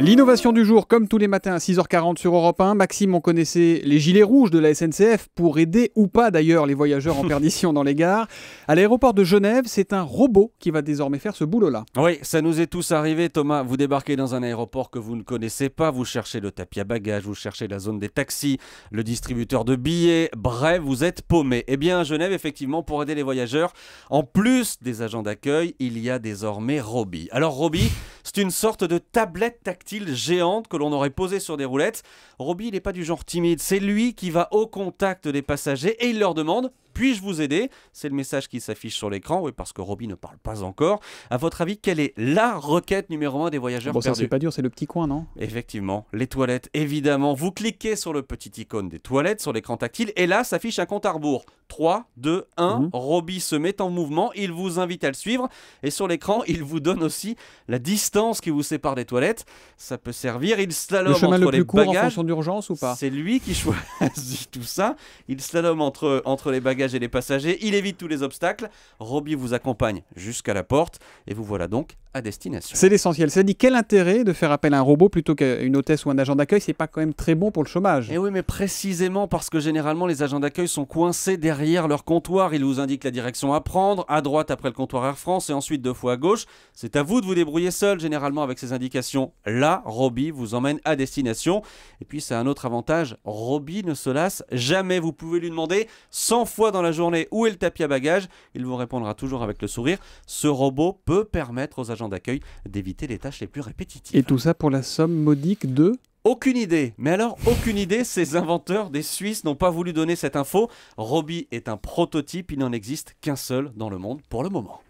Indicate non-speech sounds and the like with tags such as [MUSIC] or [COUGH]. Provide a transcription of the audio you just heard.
L'innovation du jour, comme tous les matins à 6h40 sur Europe 1, Maxime, on connaissait les gilets rouges de la SNCF pour aider ou pas d'ailleurs les voyageurs en [LAUGHS] perdition dans les gares. À l'aéroport de Genève, c'est un robot qui va désormais faire ce boulot-là. Oui, ça nous est tous arrivé, Thomas. Vous débarquez dans un aéroport que vous ne connaissez pas, vous cherchez le tapis à bagages, vous cherchez la zone des taxis, le distributeur de billets, bref, vous êtes paumé. Eh bien, à Genève, effectivement, pour aider les voyageurs, en plus des agents d'accueil, il y a désormais Roby. Alors, Roby, c'est une sorte de tablette tactile géante que l'on aurait posée sur des roulettes. Roby il n'est pas du genre timide, c'est lui qui va au contact des passagers et il leur demande puis-je vous aider C'est le message qui s'affiche sur l'écran, oui, parce que Robbie ne parle pas encore. À votre avis, quelle est la requête numéro un des voyageurs bon, ça, c'est pas dur, c'est le petit coin, non Effectivement, les toilettes, évidemment. Vous cliquez sur le petit icône des toilettes sur l'écran tactile, et là s'affiche un compte à rebours. 3, 2, 1, Roby Robbie se met en mouvement, il vous invite à le suivre, et sur l'écran, il vous donne aussi la distance qui vous sépare des toilettes. Ça peut servir, il slalom le entre les bagages. en fonction ou pas C'est lui qui [LAUGHS] choisit tout ça. Il slalom entre, entre les bagages et les passagers, il évite tous les obstacles, Robbie vous accompagne jusqu'à la porte, et vous voilà donc à destination. C'est l'essentiel. C'est dit quel intérêt de faire appel à un robot plutôt qu'à une hôtesse ou un agent d'accueil C'est pas quand même très bon pour le chômage. Et eh oui, mais précisément parce que généralement les agents d'accueil sont coincés derrière leur comptoir. Ils vous indiquent la direction à prendre, à droite après le comptoir Air France et ensuite deux fois à gauche. C'est à vous de vous débrouiller seul généralement avec ces indications. Là, Roby vous emmène à destination. Et puis c'est un autre avantage, Roby ne se lasse jamais. Vous pouvez lui demander 100 fois dans la journée où est le tapis à bagages. Il vous répondra toujours avec le sourire. Ce robot peut permettre aux agents d'accueil d'éviter les tâches les plus répétitives. Et tout ça pour la somme modique de aucune idée. Mais alors, aucune idée, ces inventeurs des Suisses n'ont pas voulu donner cette info. Roby est un prototype, il n'en existe qu'un seul dans le monde pour le moment.